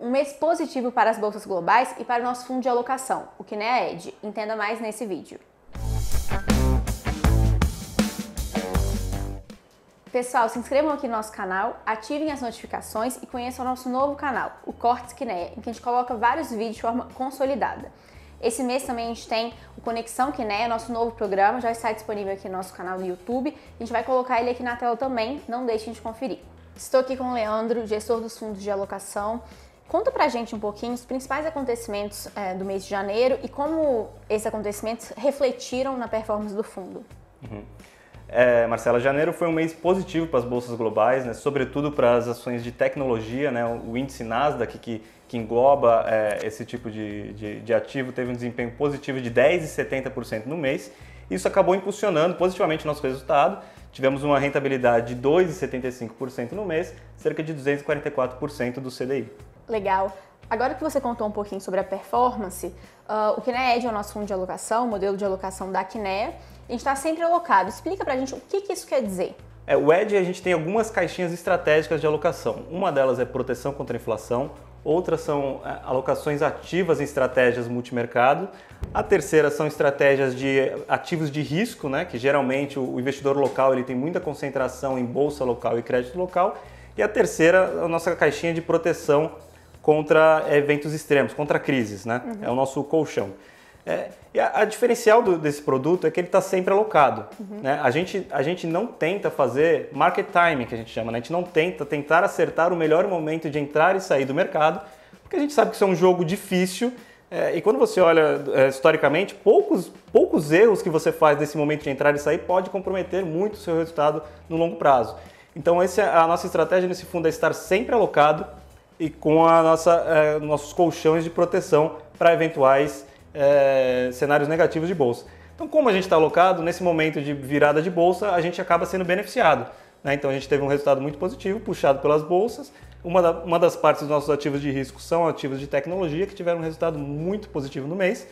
um mês positivo para as bolsas globais e para o nosso fundo de alocação, o que não é a ED. Entenda mais nesse vídeo. Pessoal, se inscrevam aqui no nosso canal, ativem as notificações e conheçam o nosso novo canal, o Cortes Quineia, né, em que a gente coloca vários vídeos de forma consolidada. Esse mês também a gente tem o Conexão Quineia, né, nosso novo programa, já está disponível aqui no nosso canal no YouTube. A gente vai colocar ele aqui na tela também, não deixem de conferir. Estou aqui com o Leandro, gestor dos fundos de alocação. Conta pra gente um pouquinho os principais acontecimentos é, do mês de janeiro e como esses acontecimentos refletiram na performance do fundo. Uhum. É, Marcela, janeiro foi um mês positivo para as bolsas globais, né, sobretudo para as ações de tecnologia. Né, o índice Nasdaq, que, que engloba é, esse tipo de, de, de ativo, teve um desempenho positivo de 10,70% no mês. Isso acabou impulsionando positivamente nosso resultado. Tivemos uma rentabilidade de 2,75% no mês, cerca de 244% do CDI. Legal. Agora que você contou um pouquinho sobre a performance, uh, o Kinea é o nosso fundo de alocação, modelo de alocação da Kinea. A gente está sempre alocado. Explica pra gente o que, que isso quer dizer. É, o Ed a gente tem algumas caixinhas estratégicas de alocação. Uma delas é proteção contra a inflação, outras são é, alocações ativas em estratégias multimercado, a terceira são estratégias de ativos de risco, né, que geralmente o investidor local ele tem muita concentração em bolsa local e crédito local, e a terceira, a nossa caixinha de proteção contra eventos extremos, contra crises, né? Uhum. É o nosso colchão. É, e a, a diferencial do, desse produto é que ele está sempre alocado. Uhum. Né? A, gente, a gente não tenta fazer market timing, que a gente chama, né? A gente não tenta tentar acertar o melhor momento de entrar e sair do mercado, porque a gente sabe que isso é um jogo difícil é, e quando você olha é, historicamente, poucos, poucos erros que você faz nesse momento de entrar e sair pode comprometer muito o seu resultado no longo prazo. Então, essa é a nossa estratégia nesse fundo é estar sempre alocado, e com a nossa, eh, nossos colchões de proteção para eventuais eh, cenários negativos de bolsa. Então, como a gente está alocado, nesse momento de virada de bolsa, a gente acaba sendo beneficiado. Né? Então, a gente teve um resultado muito positivo, puxado pelas bolsas. Uma, da, uma das partes dos nossos ativos de risco são ativos de tecnologia, que tiveram um resultado muito positivo no mês.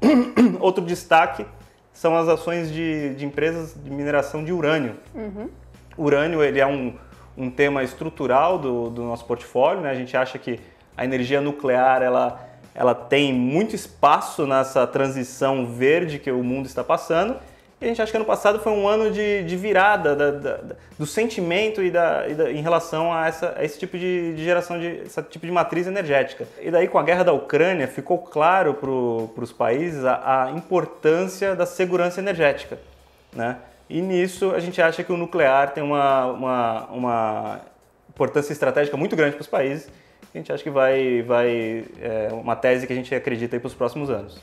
Outro destaque são as ações de, de empresas de mineração de urânio. Uhum. Urânio ele é um um tema estrutural do, do nosso portfólio. Né? A gente acha que a energia nuclear ela, ela tem muito espaço nessa transição verde que o mundo está passando. E a gente acha que ano passado foi um ano de, de virada da, da, do sentimento e, da, e da em relação a, essa, a esse tipo de, de, geração, de, esse tipo de matriz energética. E daí, com a guerra da Ucrânia, ficou claro para os países a, a importância da segurança energética. Né? E nisso a gente acha que o nuclear tem uma, uma, uma importância estratégica muito grande para os países. A gente acha que vai, vai é uma tese que a gente acredita para os próximos anos.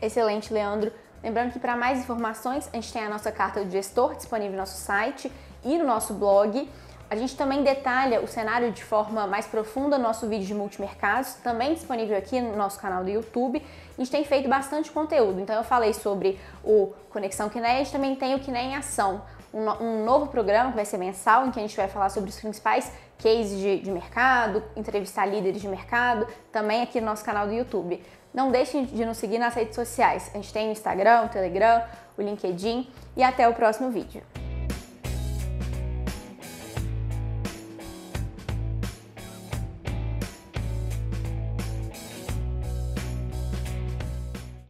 Excelente, Leandro. Lembrando que para mais informações a gente tem a nossa carta do gestor disponível no nosso site e no nosso blog. A gente também detalha o cenário de forma mais profunda no nosso vídeo de multimercados, também disponível aqui no nosso canal do YouTube. A gente tem feito bastante conteúdo, então eu falei sobre o Conexão Quiné, a gente também tem o Quiné em Ação, um, novo programa que vai ser mensal, em que a gente vai falar sobre os principais cases de, de mercado, entrevistar líderes de mercado, também aqui no nosso canal do YouTube. Não deixem de nos seguir nas redes sociais, a gente tem o Instagram, o Telegram, o LinkedIn e até o próximo vídeo.